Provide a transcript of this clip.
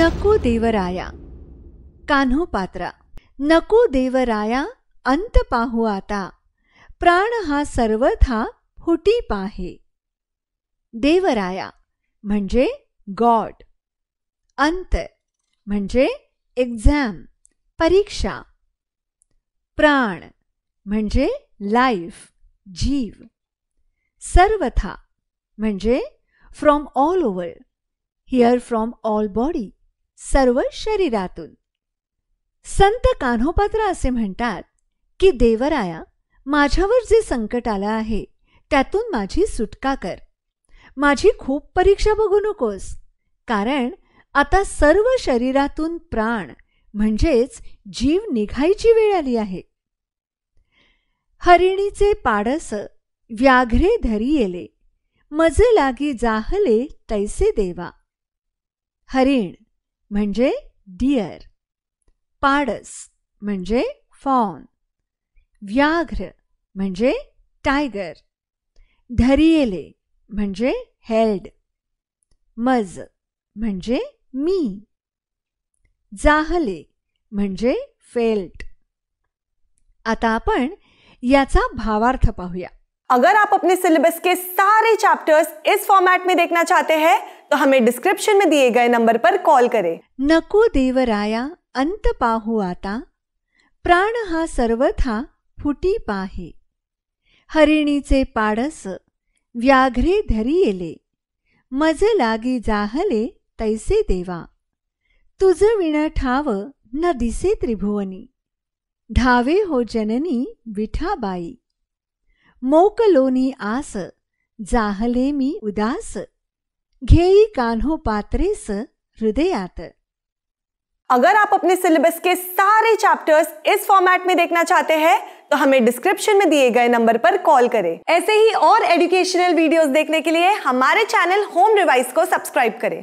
नको देवराया कान्हो पात्रा देवराया अंत पाहू आता प्राण हा सर्वथा हुटी पाहे देवराया म्हणजे गॉड अंत म्हणजे एक्झाम परीक्षा प्राण म्हणजे लाईफ जीव सर्वथा म्हणजे from all over here from all body सर्व शरीरातून संत कान्होपात्र असे म्हणतात की देवराया माझ्यावर जे संकट आलं आहे त्यातून माझी सुटका कर माझी खूप परीक्षा बघू नकोस कारण आता सर्व शरीरातून प्राण म्हणजेच जीव निघायची वेळ आली आहे हरिणीचे पाडस व्याघ्रे धरी येले मज लागी जाहले तैसे देवा हरिण म्हणजे डियर पाडस म्हणजे फॉन व्याघ्र म्हणजे टायगर धरिएले म्हणजे हेल्ड मज म्हणजे मी जाहले म्हणजे फेल्ट आता आपण याचा भावार्थ पाहूया अगर आप अपने सिलेबस के सारे चैप्टर्स इस फॉर्मेट में देखना चाहते हैं तो हमें डिस्क्रिप्शन में दिए गए नंबर पर कॉल करें नको देवराया अंत पाहु आता प्राण हा सर्वथा फुटी पाहे हरिणीचे पाडस व्याघ्रे धरी धरियेले मज लागी जाहले तैसे देवा तुज विण ठाव न दिसे त्रिभुवनी धावे हो जननी विठाबाई मोकलोनी आस जाहले मी उदास घेई कान्हो पात्रे स हृदयात अगर आप अपने सिलेबस के सारे चैप्टर्स इस फॉर्मेट में देखना चाहते हैं तो हमें डिस्क्रिप्शन में दिए गए नंबर पर कॉल करें ऐसे ही और एजुकेशनल वीडियोस देखने के लिए हमारे चैनल होम रिवाइज को सब्सक्राइब करें